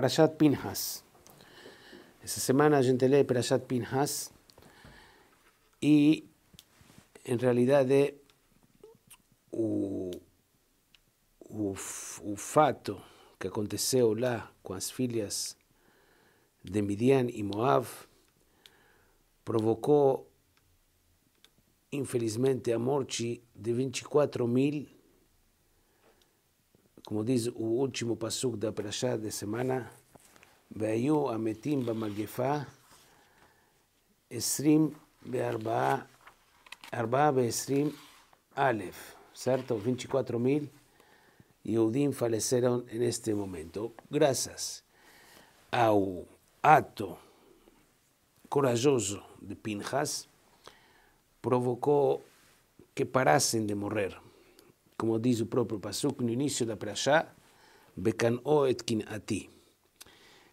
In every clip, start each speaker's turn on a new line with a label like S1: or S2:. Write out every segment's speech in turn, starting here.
S1: Parashat Pinhas. Esta semana a gente lee Parashat Pinhas y en realidad de fato que aconteceu lá con las filhas de Midian y Moab provocó, infelizmente, a morte de 24 mil como diz o último passo da Prashá de semana, והיו המתים במגפה עשרים וארבעה, ארבעה ועשרים alef. certo? mil יהודים faleceram neste momento, graças ao ato corajoso de Pinhas, provocou que parassem de morrer como diz o próprio Passuco no início da Prashá, Bekan'o et kin'ati.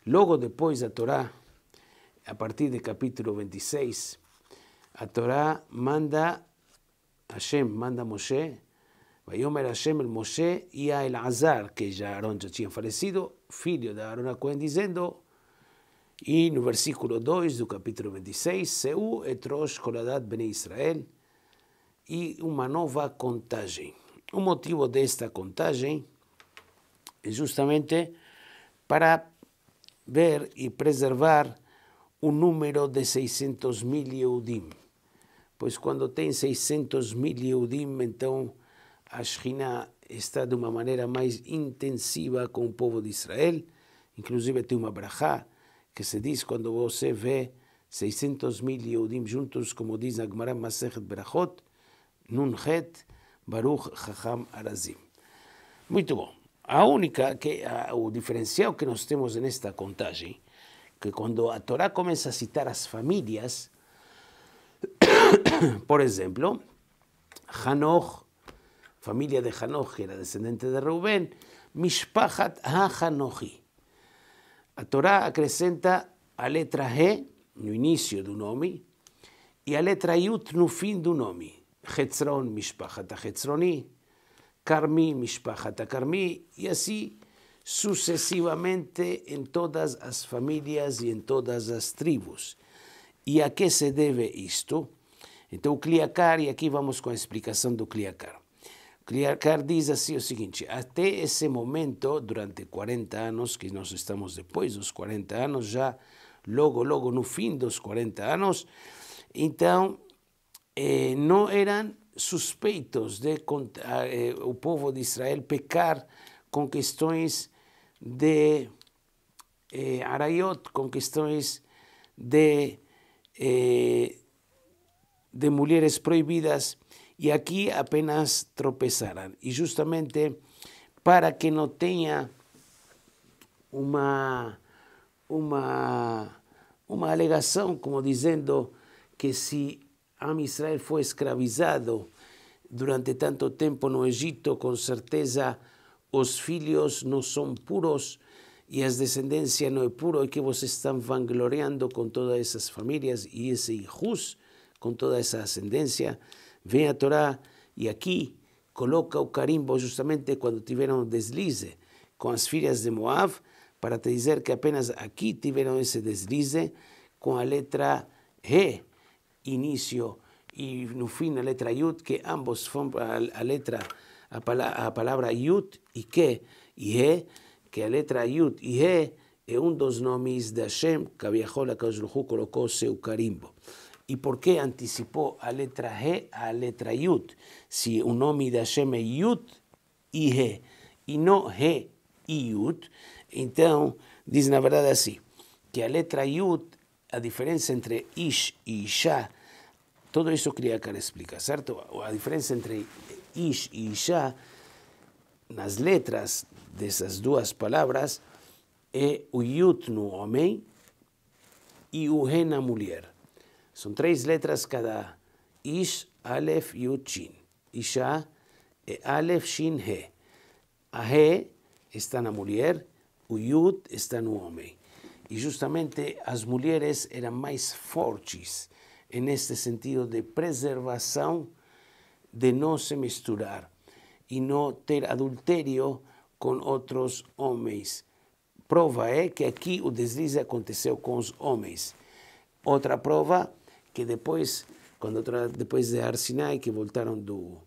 S1: Logo depois da Torá, a partir do capítulo 26, a Torá manda, Hashem manda Moshe, Vayomer Hashem el Moshe e a Elazar, que já Aaron já tinha falecido, filho de Aaron Cohen, dizendo, e no versículo 2 do capítulo 26, Seu etrosh koladat bnei Israel, e uma nova contagem. O motivo desta contagem é justamente para ver e preservar o número de 600 mil Yehudim. Pois quando tem 600 mil Yehudim, então a China está de uma maneira mais intensiva com o povo de Israel. Inclusive tem uma brachá que se diz quando você vê 600 mil Yehudim juntos, como diz na Gemara Masechet Berachot, Nunchet Baruch Chacham Arazim. Muito bom. A única, que a, o diferencial que nós temos nesta contagem, que quando a Torá começa a citar as famílias, por exemplo, Hanoch, família de Hanoch, que era descendente de Reuben, Mishpachat ha-Hanochi. A Torá acrescenta a letra G no início do nome e a letra Yut no fim do nome. חצרון, משפחת החצרוני, Carmi, משפחת Carmi, e assim sucessivamente em todas as famílias e em todas as tribos. E a que se deve isto? Então, o Kliakar, e aqui vamos com a explicação do Kliakar. O Kliakar diz assim o seguinte: até esse momento, durante 40 anos, que nós estamos depois dos 40 anos, já logo, logo no fim dos 40 anos, então Eh, no eran suspeitos de que ah, eh, el povo de Israel pecar con cuestiones de eh, arayot, con cuestiones de, mujeres de y aquí apenas tropeçaram. Y justamente para que no tenga una alegación, como diciendo que si, Am Israel fue esclavizado durante tanto tiempo en Egipto, con certeza los filios no son puros y la descendencia no es puro y que vos están vangloriando con todas esas familias y ese hijos, con toda esa ascendencia. Ven a Torá y aquí coloca o carimbo justamente cuando tuvieron deslize con las filias de Moab para te decir que apenas aquí tuvieron ese deslize con la letra G inicio y fin la letra yud, que ambos son la letra, a, palabra yud y que, y he, que la letra yud y es e uno de los nombres de Hashem, Que la Kajruhu colocó su carimbo. ¿Y por qué anticipó la letra He a la letra Yud? Si un nombre de Hashem es Yud y he, y no He y Yud, entonces dice la verdad así, que la letra Yud, La diferencia entre Ish y Isha, Tudo isso que eu quero certo? A diferença entre ish e isha, nas letras dessas duas palavras, é o yut no homem e o He na mulher. São três letras cada. Ish, alef, yut, shin. Isha é alef, shin, he. A He está na mulher, o yut está no homem. E justamente as mulheres eram mais fortes neste sentido de preservação de não se misturar e não ter adultério com outros homens. Prova é que aqui o deslize aconteceu com os homens. Outra prova que depois, quando depois de Arsinai, que voltaram do,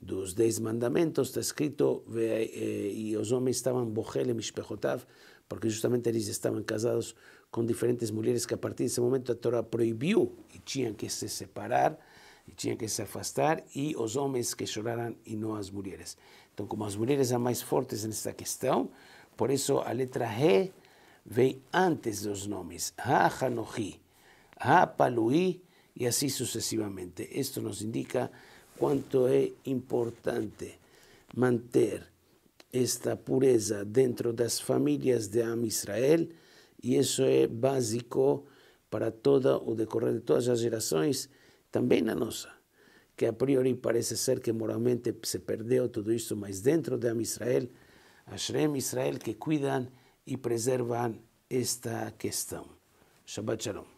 S1: dos Dez Mandamentos, está escrito, e, eh, os homens estavam e mishpechotav, porque justamente eles estavam casados con diferentes mujeres que a partir de ese momento la Torá prohibió, y tenían que se separar, y tenían que se afastar, y los hombres que lloraran y no las mujeres. Entonces, como las mujeres son más fuertes en esta cuestión, por eso la letra G ve antes los nombres, Ha-Hanohi, ha paluí y así sucesivamente. Esto nos indica cuánto es importante mantener esta pureza dentro de las familias de Am Israel, e isso é básico para toda o decorrer de todas as gerações, também na nossa, que a priori parece ser que moralmente se perdeu tudo isso, mas dentro de Am Israel, Hashem Israel que cuidam e preservam esta questão. Shabbat Shalom.